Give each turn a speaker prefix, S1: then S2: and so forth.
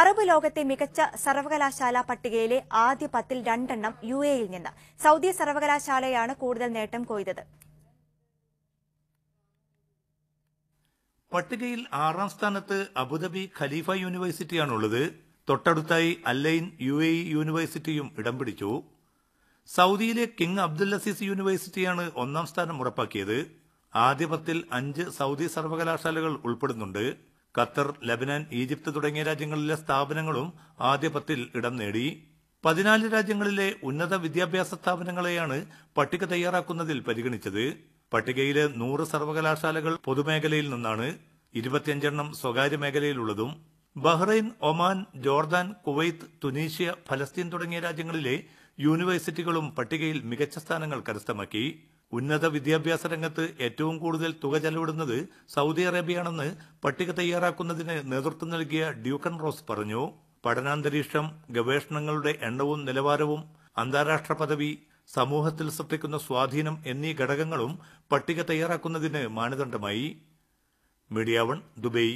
S1: Arab ലോകത്തെ മികച്ച സർവകലാശാല പട്ടികയിലെ ആദ്യ പത്തിൽ രണ്ടെണ്ണം യു എയിൽ നിന്ന് സൗദി സർവകലാശാലയാണ് കൂടുതൽ നേട്ടം കൊയ്തത്
S2: പട്ടികയിൽ ആറാം സ്ഥാനത്ത് അബുദാബി ഖലീഫ യൂണിവേഴ്സിറ്റിയാണുള്ളത് തൊട്ടടുത്തായി അല്ലൈൻ യു എ യൂണിവേഴ്സിറ്റിയും ഇടം പിടിച്ചു സൗദിയിലെ കിങ് അബ്ദുൽ അസീസ് യൂണിവേഴ്സിറ്റിയാണ് ഒന്നാം സ്ഥാനം ഉറപ്പാക്കിയത് ആദ്യ പത്തിൽ അഞ്ച് സൗദി സർവകലാശാലകൾ ഉൾപ്പെടുന്നുണ്ട് ഖത്തർ ലബനൻ ഈജിപ്ത് തുടങ്ങിയ രാജ്യങ്ങളിലെ സ്ഥാപനങ്ങളും ആദ്യ പത്തിൽ ഇടം നേടി പതിനാല് രാജ്യങ്ങളിലെ ഉന്നത വിദ്യാഭ്യാസ സ്ഥാപനങ്ങളെയാണ് പട്ടിക തയ്യാറാക്കുന്നതിൽ പരിഗണിച്ചത് പട്ടികയിലെ നൂറ് സർവകലാശാലകൾ പൊതുമേഖലയിൽ നിന്നാണ് ഇരുപത്തിയഞ്ചെണ്ണം സ്വകാര്യ മേഖലയിലുള്ളതും Bahrain Oman Jordan Kuwait Tunisia ഫലസ്തീൻ തുടങ്ങിയ രാജ്യങ്ങളിലെ യൂണിവേഴ്സിറ്റികളും പട്ടികയിൽ മികച്ച സ്ഥാനങ്ങൾ കരസ്ഥമാക്കി ഉന്നത വിദ്യാഭ്യാസ രംഗത്ത് ഏറ്റവും കൂടുതൽ തുക ചെലവിടുന്നത് സൗദി അറേബ്യയാണെന്ന് പട്ടിക തയ്യാറാക്കുന്നതിന് നേതൃത്വം നൽകിയ ഡ്യൂക്കൻ റോസ് പറഞ്ഞു പഠനാന്തരീക്ഷം ഗവേഷണങ്ങളുടെ എണ്ണവും നിലവാരവും അന്താരാഷ്ട്ര പദവി സമൂഹത്തിൽ സൃഷ്ടിക്കുന്ന സ്വാധീനം എന്നീ ഘടകങ്ങളും പട്ടിക തയ്യാറാക്കുന്നതിന് മാനദണ്ഡമായി മീഡിയ വൺ ദുബൈ